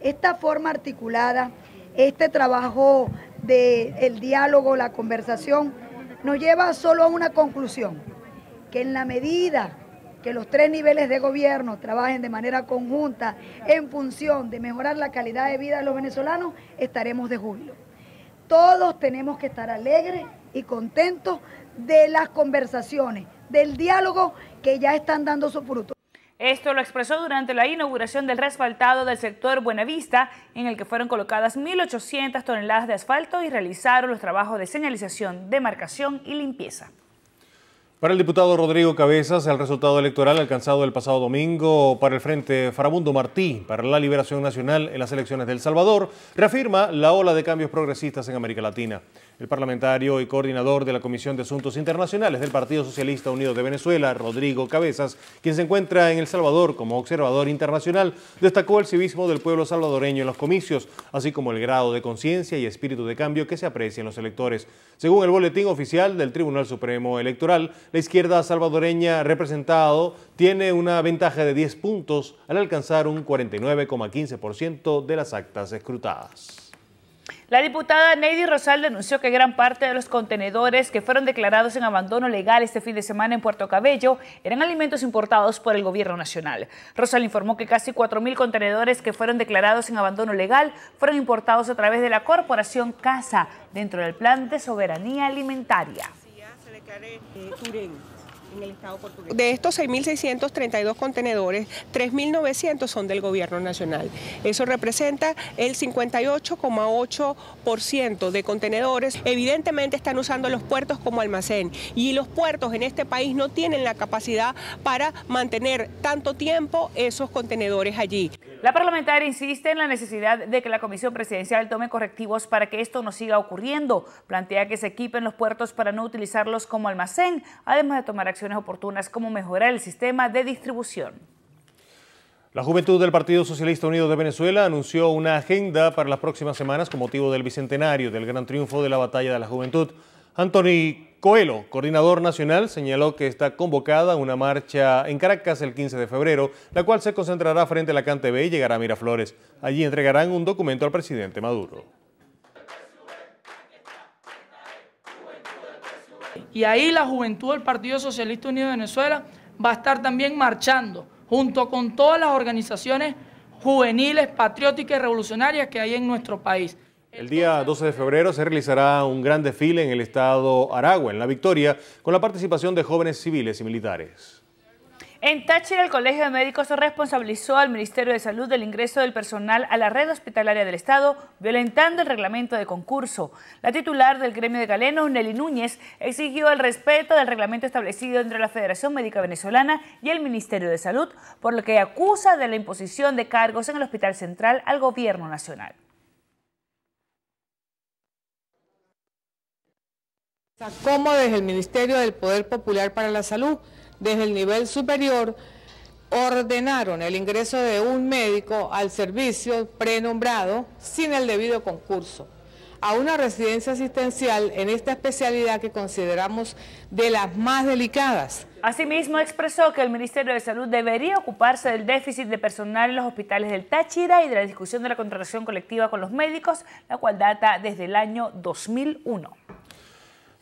Esta forma articulada, este trabajo del diálogo, la conversación, nos lleva solo a una conclusión, que en la medida que los tres niveles de gobierno trabajen de manera conjunta en función de mejorar la calidad de vida de los venezolanos, estaremos de júbilo. Todos tenemos que estar alegres y contentos de las conversaciones, del diálogo que ya están dando su fruto. Esto lo expresó durante la inauguración del resfaltado del sector Buenavista, en el que fueron colocadas 1.800 toneladas de asfalto y realizaron los trabajos de señalización, demarcación y limpieza. Para el diputado Rodrigo Cabezas, el resultado electoral alcanzado el pasado domingo para el Frente Farabundo Martí para la Liberación Nacional en las elecciones de El Salvador reafirma la ola de cambios progresistas en América Latina. El parlamentario y coordinador de la Comisión de Asuntos Internacionales del Partido Socialista Unido de Venezuela, Rodrigo Cabezas, quien se encuentra en El Salvador como observador internacional, destacó el civismo del pueblo salvadoreño en los comicios, así como el grado de conciencia y espíritu de cambio que se aprecia en los electores. Según el boletín oficial del Tribunal Supremo Electoral, la izquierda salvadoreña representado tiene una ventaja de 10 puntos al alcanzar un 49,15% de las actas escrutadas. La diputada Neidy Rosal denunció que gran parte de los contenedores que fueron declarados en abandono legal este fin de semana en Puerto Cabello eran alimentos importados por el gobierno nacional. Rosal informó que casi 4.000 contenedores que fueron declarados en abandono legal fueron importados a través de la corporación Casa dentro del plan de soberanía alimentaria. De estos 6.632 contenedores, 3.900 son del gobierno nacional. Eso representa el 58,8% de contenedores. Evidentemente están usando los puertos como almacén y los puertos en este país no tienen la capacidad para mantener tanto tiempo esos contenedores allí. La parlamentaria insiste en la necesidad de que la Comisión Presidencial tome correctivos para que esto no siga ocurriendo. Plantea que se equipen los puertos para no utilizarlos como almacén, además de tomar acciones oportunas como mejorar el sistema de distribución. La juventud del Partido Socialista Unido de Venezuela anunció una agenda para las próximas semanas con motivo del bicentenario del gran triunfo de la batalla de la juventud. Anthony Coelho, coordinador nacional, señaló que está convocada una marcha en Caracas el 15 de febrero, la cual se concentrará frente a la Cante B y llegará a Miraflores. Allí entregarán un documento al presidente Maduro. Y ahí la juventud del Partido Socialista Unido de Venezuela va a estar también marchando junto con todas las organizaciones juveniles, patrióticas y revolucionarias que hay en nuestro país. El día 12 de febrero se realizará un gran desfile en el estado Aragua, en La Victoria, con la participación de jóvenes civiles y militares. En Táchira, el Colegio de Médicos responsabilizó al Ministerio de Salud del ingreso del personal a la red hospitalaria del Estado, violentando el reglamento de concurso. La titular del gremio de Galeno, Nelly Núñez, exigió el respeto del reglamento establecido entre la Federación Médica Venezolana y el Ministerio de Salud, por lo que acusa de la imposición de cargos en el Hospital Central al Gobierno Nacional. ¿Cómo desde el Ministerio del Poder Popular para la Salud desde el nivel superior ordenaron el ingreso de un médico al servicio prenombrado sin el debido concurso a una residencia asistencial en esta especialidad que consideramos de las más delicadas. Asimismo, expresó que el Ministerio de Salud debería ocuparse del déficit de personal en los hospitales del Táchira y de la discusión de la contratación colectiva con los médicos, la cual data desde el año 2001.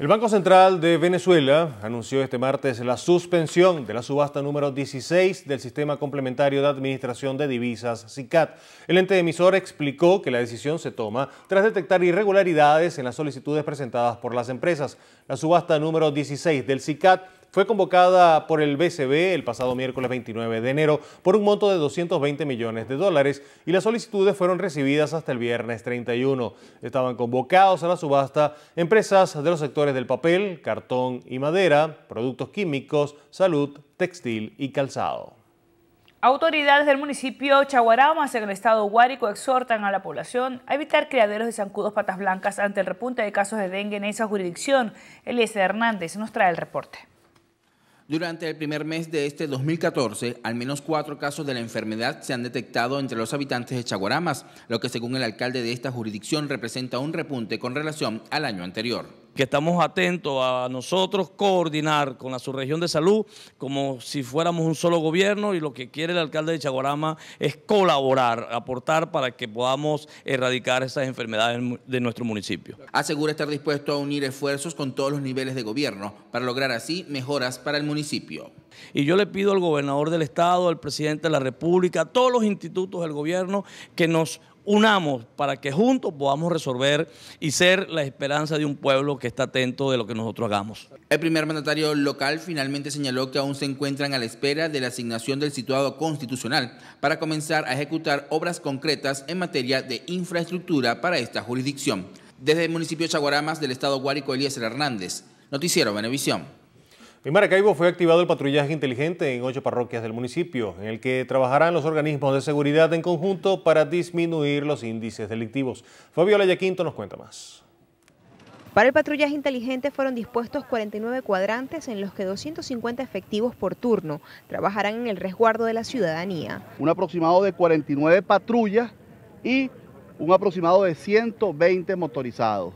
El Banco Central de Venezuela anunció este martes la suspensión de la subasta número 16 del Sistema Complementario de Administración de Divisas, SICAT. El ente emisor explicó que la decisión se toma tras detectar irregularidades en las solicitudes presentadas por las empresas. La subasta número 16 del SICAT fue convocada por el BCB el pasado miércoles 29 de enero por un monto de 220 millones de dólares y las solicitudes fueron recibidas hasta el viernes 31. Estaban convocados a la subasta empresas de los sectores del papel, cartón y madera, productos químicos, salud, textil y calzado. Autoridades del municipio Chaguaramas en el estado Guárico exhortan a la población a evitar criaderos de zancudos patas blancas ante el repunte de casos de dengue en esa jurisdicción. Eliezer Hernández nos trae el reporte. Durante el primer mes de este 2014, al menos cuatro casos de la enfermedad se han detectado entre los habitantes de Chaguaramas, lo que según el alcalde de esta jurisdicción representa un repunte con relación al año anterior que estamos atentos a nosotros coordinar con la subregión de salud como si fuéramos un solo gobierno y lo que quiere el alcalde de Chaguarama es colaborar, aportar para que podamos erradicar esas enfermedades de nuestro municipio. Asegura estar dispuesto a unir esfuerzos con todos los niveles de gobierno para lograr así mejoras para el municipio. Y yo le pido al gobernador del estado, al presidente de la República, a todos los institutos del gobierno que nos unamos para que juntos podamos resolver y ser la esperanza de un pueblo que está atento de lo que nosotros hagamos. El primer mandatario local finalmente señaló que aún se encuentran a la espera de la asignación del situado constitucional para comenzar a ejecutar obras concretas en materia de infraestructura para esta jurisdicción. Desde el municipio de Chaguaramas del estado Guárico, elías Hernández. Noticiero Venevisión. En Maracaibo fue activado el patrullaje inteligente en ocho parroquias del municipio, en el que trabajarán los organismos de seguridad en conjunto para disminuir los índices delictivos. Fabiola Yaquinto nos cuenta más. Para el patrullaje inteligente fueron dispuestos 49 cuadrantes en los que 250 efectivos por turno trabajarán en el resguardo de la ciudadanía. Un aproximado de 49 patrullas y un aproximado de 120 motorizados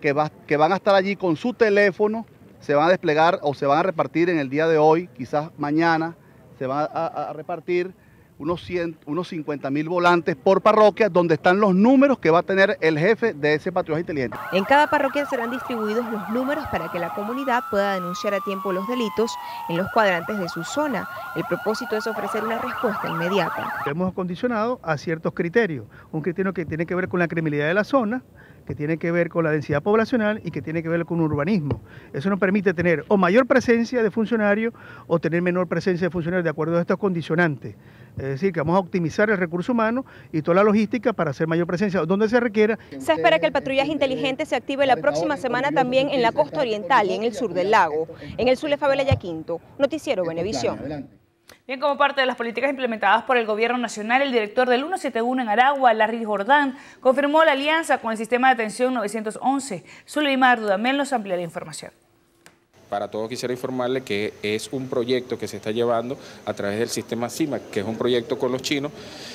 que, que van a estar allí con su teléfono se van a desplegar o se van a repartir en el día de hoy, quizás mañana, se van a, repartir unos, 50.000 unos mil volantes por parroquia, donde están los números que va a tener el jefe de ese patrullaje inteligente. En cada parroquia serán distribuidos los números para que la comunidad pueda denunciar a tiempo los delitos en los cuadrantes de su zona. El propósito es ofrecer una respuesta inmediata. Hemos condicionado a ciertos criterios, un criterio que tiene que ver con la criminalidad de la zona, que tiene que ver con la densidad poblacional y que tiene que ver con urbanismo. Eso nos permite tener o mayor presencia de funcionarios o tener menor presencia de funcionarios de acuerdo a estos condicionantes. Es decir, que vamos a optimizar el recurso humano y toda la logística para hacer mayor presencia donde se requiera. Se espera que el patrullaje inteligente se active la próxima semana también en la costa oriental y en el sur del lago. En el sur de y Quinto, Noticiero Benevisión. Bien, como parte de las políticas implementadas por el Gobierno Nacional, el director del 171 en Aragua, Larry Jordán, confirmó la alianza con el Sistema de Atención 911. Suleimar Dudamel nos amplía la información. Para todos quisiera informarles que es un proyecto que se está llevando a través del sistema CIMAC, que es un proyecto con los chinos,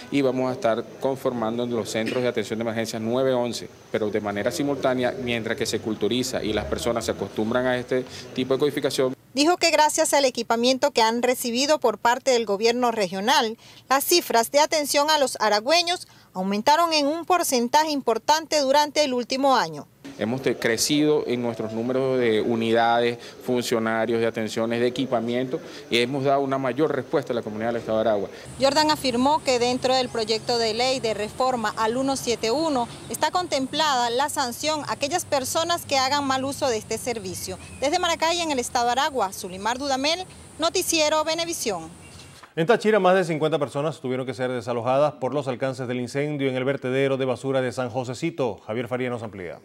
y vamos a estar conformando los centros de atención de Emergencia 911, pero de manera simultánea, mientras que se culturiza y las personas se acostumbran a este tipo de codificación dijo que gracias al equipamiento que han recibido por parte del gobierno regional, las cifras de atención a los aragüeños aumentaron en un porcentaje importante durante el último año. Hemos crecido en nuestros números de unidades, funcionarios, de atenciones, de equipamiento y hemos dado una mayor respuesta a la comunidad del Estado de Aragua. Jordan afirmó que dentro del proyecto de ley de reforma al 171 está contemplada la sanción a aquellas personas que hagan mal uso de este servicio. Desde Maracay, en el Estado de Aragua, Zulimar Dudamel, Noticiero Benevisión. En Tachira, más de 50 personas tuvieron que ser desalojadas por los alcances del incendio en el vertedero de basura de San Josecito. Javier Faría nos amplía.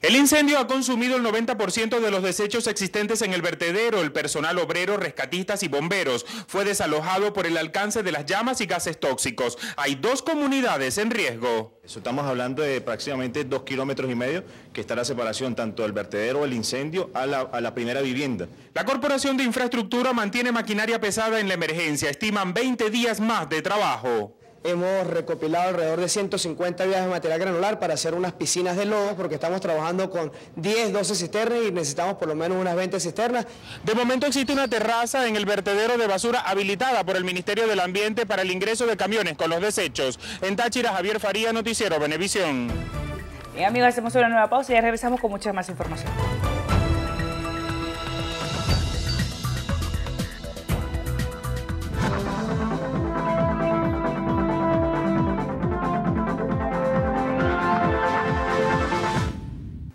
El incendio ha consumido el 90% de los desechos existentes en el vertedero. El personal obrero, rescatistas y bomberos fue desalojado por el alcance de las llamas y gases tóxicos. Hay dos comunidades en riesgo. estamos hablando de prácticamente dos kilómetros y medio que está la separación tanto del vertedero, el incendio, a la, a la primera vivienda. La Corporación de Infraestructura mantiene maquinaria pesada en la emergencia. Estiman 20 días más de trabajo. Hemos recopilado alrededor de 150 vías de material granular para hacer unas piscinas de lodos porque estamos trabajando con 10, 12 cisternas y necesitamos por lo menos unas 20 cisternas. De momento existe una terraza en el vertedero de basura habilitada por el Ministerio del Ambiente para el ingreso de camiones con los desechos. En Táchira, Javier Faría, Noticiero Benevisión. Eh, amigos, hacemos una nueva pausa y ya regresamos con mucha más información.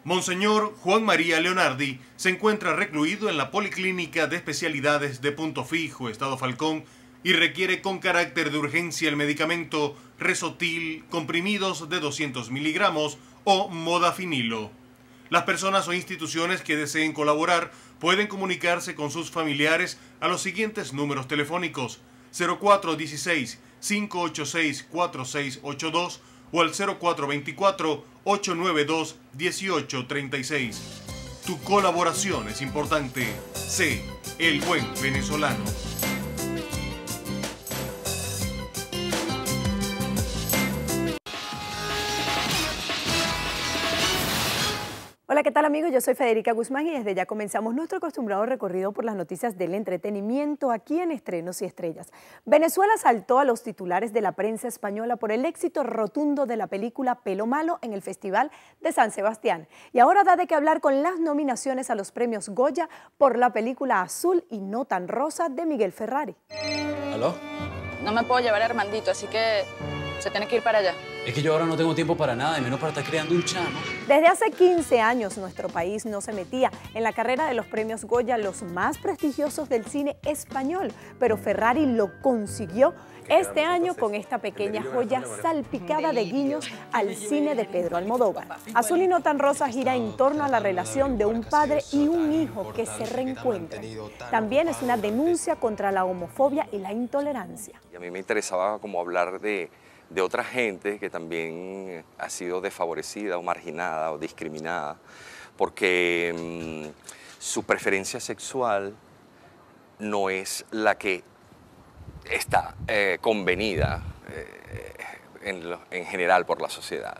Monseñor Juan María Leonardi se encuentra recluido en la Policlínica de Especialidades de Punto Fijo, Estado Falcón, y requiere con carácter de urgencia el medicamento Resotil, comprimidos de 200 miligramos o modafinilo. Las personas o instituciones que deseen colaborar pueden comunicarse con sus familiares a los siguientes números telefónicos 0416 586 4682 o al 0424-892-1836. Tu colaboración es importante. Sé el buen venezolano. ¿qué tal amigos? Yo soy Federica Guzmán y desde ya comenzamos nuestro acostumbrado recorrido por las noticias del entretenimiento aquí en Estrenos y Estrellas. Venezuela saltó a los titulares de la prensa española por el éxito rotundo de la película Pelo Malo en el Festival de San Sebastián. Y ahora da de qué hablar con las nominaciones a los premios Goya por la película Azul y No tan Rosa de Miguel Ferrari. ¿Aló? No me puedo llevar a Armandito, así que se tiene que ir para allá. Es que yo ahora no tengo tiempo para nada, y menos para estar creando un chamo. Desde hace 15 años nuestro país no se metía en la carrera de los premios Goya, los más prestigiosos del cine español, pero Ferrari lo consiguió este año con esta pequeña joya salpicada de guiños al cine de Pedro Almodóvar. Azul y no tan rosa gira en torno a la relación de un padre y un hijo que se reencuentran. También es una denuncia contra la homofobia y la intolerancia. Y a mí me interesaba como hablar de de otra gente que también eh, ha sido desfavorecida o marginada o discriminada porque mm, su preferencia sexual no es la que está eh, convenida en, general por la sociedad.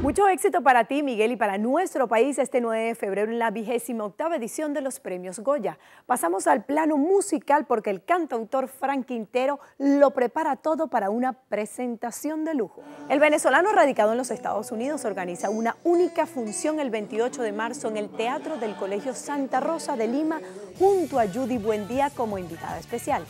Mucho éxito para ti, Miguel, y para nuestro país este 9 de febrero en la vigésima octava edición de los Premios Goya. Pasamos al plano musical porque el cantautor Frank Quintero lo prepara todo para una presentación de lujo. El venezolano radicado en los Estados Unidos organiza una única función el 28 de marzo en el Teatro del Colegio Santa Rosa de Lima junto a Judy Buendía como invitada especial.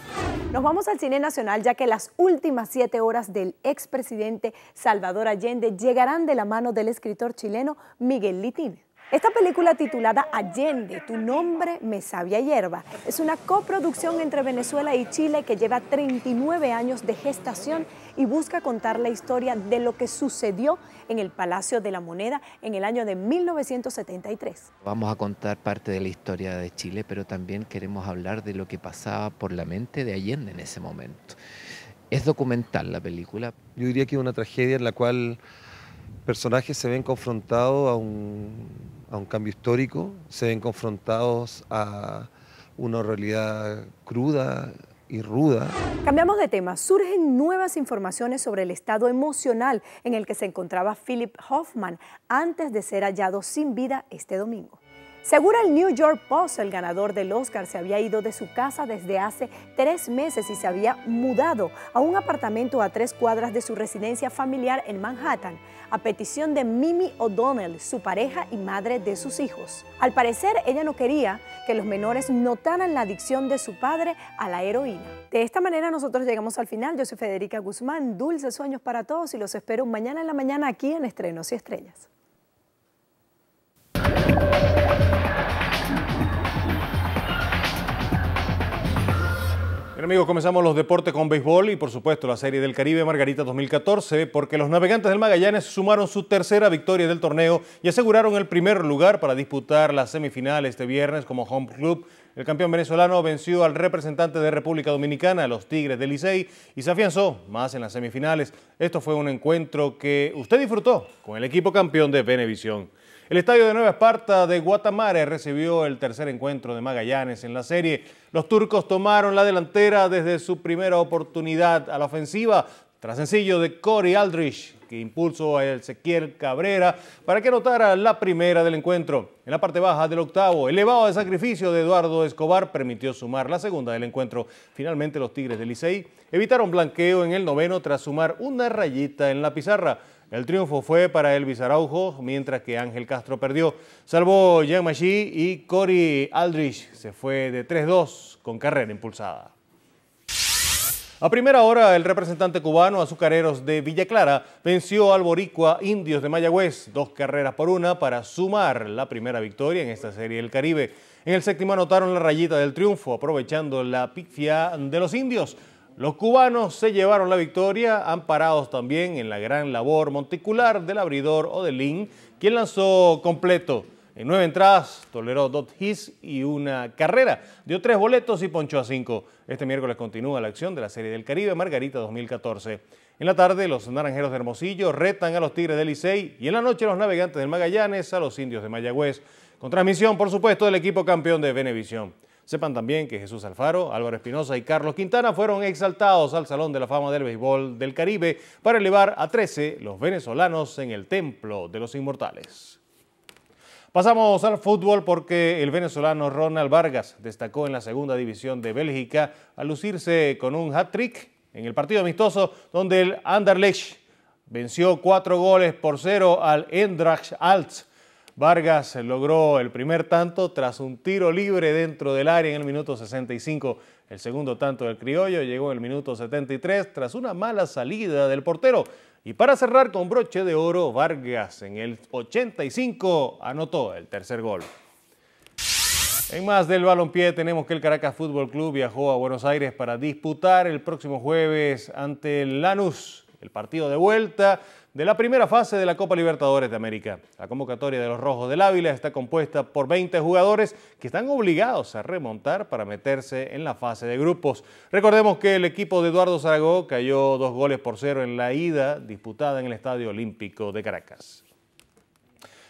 Nos vamos al cine nacional ya que las últimas siete horas del expresidente Salvador Allende llegarán de la mano del escritor chileno Miguel Litín. Esta película titulada Allende, tu nombre me sabia hierba, es una coproducción entre Venezuela y Chile que lleva 39 años de gestación y busca contar la historia de lo que sucedió en el Palacio de la Moneda en el año de 1973. Vamos a contar parte de la historia de Chile, pero también queremos hablar de lo que pasaba por la mente de Allende en ese momento es documental la película. Yo diría que es una tragedia en la cual personajes se ven confrontados a un, cambio histórico, se ven confrontados a una realidad cruda, y ruda. Cambiamos de tema. Surgen nuevas informaciones sobre el estado emocional en el que se encontraba Philip Hoffman antes de ser hallado sin vida este domingo. Según el New York Post, el ganador del Oscar se había ido de su casa desde hace tres meses y se había mudado a un apartamento a tres cuadras de su residencia familiar en Manhattan, a petición de Mimi O'Donnell, su pareja y madre de sus hijos. Al parecer, ella no quería que los menores notaran la adicción de su padre a la heroína. De esta manera nosotros llegamos al final. Yo soy Federica Guzmán, dulces sueños para todos y los espero mañana en la mañana aquí en Estrenos y Estrellas. Bien amigos, comenzamos los deportes con béisbol y por supuesto la Serie del Caribe Margarita 2014 porque los navegantes del Magallanes sumaron su tercera victoria del torneo y aseguraron el primer lugar para disputar la semifinal este viernes como home club. El campeón venezolano venció al representante de República Dominicana, los Tigres del Licey, y se afianzó más en las semifinales. Esto fue un encuentro que usted disfrutó con el equipo campeón de Venevisión. El estadio de Nueva Esparta de Guatemala recibió el tercer encuentro de Magallanes en la serie. Los turcos tomaron la delantera desde su primera oportunidad a la ofensiva tras sencillo de Cory Aldrich, que impulsó a Ezequiel Cabrera para que anotara la primera del encuentro. En la parte baja del octavo, elevado de sacrificio de Eduardo Escobar permitió sumar la segunda del encuentro. Finalmente, los Tigres del Licey evitaron blanqueo en el noveno tras sumar una rayita en la pizarra. El triunfo fue para Elvis Araujo, mientras que Ángel Castro perdió. Salvó Jean y Cory Aldrich se fue de 3-2 con carrera impulsada. A primera hora, el representante cubano Azucareros de Villa Clara venció al Boricua Indios de Mayagüez, dos carreras por una, para sumar la primera victoria en esta serie del Caribe. En el séptimo anotaron la rayita del triunfo, aprovechando la pifia de los indios. Los cubanos se llevaron la victoria, amparados también en la gran labor monticular del abridor Odelín, quien lanzó completo. En nueve entradas toleró dos hits y una carrera. Dio tres boletos y ponchó a cinco. Este miércoles continúa la acción de la Serie del Caribe Margarita 2014. En la tarde, los naranjeros de Hermosillo retan a los Tigres del Licey y en la noche los navegantes del Magallanes a los indios de Mayagüez. Con transmisión, por supuesto, del equipo campeón de Venevisión. Sepan también que Jesús Alfaro, Álvaro Espinosa y Carlos Quintana fueron exaltados al Salón de la Fama del Béisbol del Caribe para elevar a 13 los venezolanos en el Templo de los Inmortales. Pasamos al fútbol porque el venezolano Ronald Vargas destacó en la segunda división de Bélgica al lucirse con un hat-trick en el partido amistoso donde el Anderlecht venció cuatro goles por cero al endracht Alts Vargas logró el primer tanto tras un tiro libre dentro del área en el minuto 65. El segundo tanto del criollo llegó en el minuto 73 tras una mala salida del portero. Y para cerrar con broche de oro, Vargas en el 85 anotó el tercer gol. En más del balonpié, tenemos que el Caracas Fútbol Club viajó a Buenos Aires para disputar el próximo jueves ante el Lanús el partido de vuelta de la primera fase de la Copa Libertadores de América. La convocatoria de los Rojos del Ávila está compuesta por 20 jugadores que están obligados a remontar para meterse en la fase de grupos. Recordemos que el equipo de Eduardo Zaragoza cayó dos goles por cero en la ida disputada en el Estadio Olímpico de Caracas.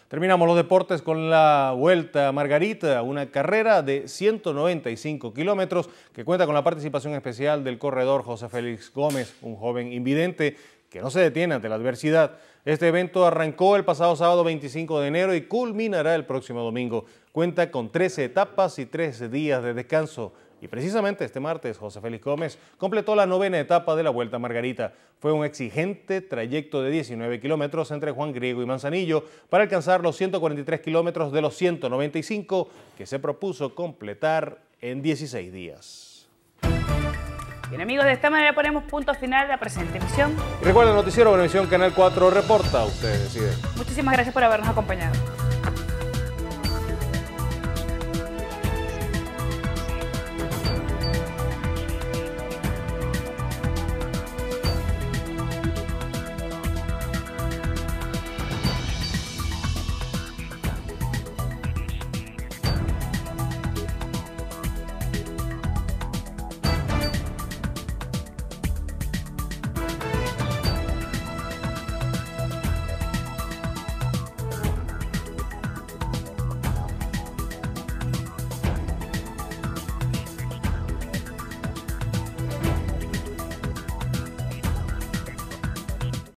Terminamos los deportes con la Vuelta a Margarita, una carrera de 195 kilómetros que cuenta con la participación especial del corredor José Félix Gómez, un joven invidente que no se detiene ante la adversidad. Este evento arrancó el pasado sábado 25 de enero y culminará el próximo domingo. Cuenta con 13 etapas y 13 días de descanso. Y precisamente este martes, José Félix Gómez completó la novena etapa de la Vuelta Margarita. Fue un exigente trayecto de 19 kilómetros entre Juan Griego y Manzanillo para alcanzar los 143 kilómetros de los 195 que se propuso completar en 16 días. Bien, amigos, de esta manera ponemos punto final a la presente emisión. Y recuerden, Noticiero en Canal 4 reporta. Ustedes deciden. Muchísimas gracias por habernos acompañado.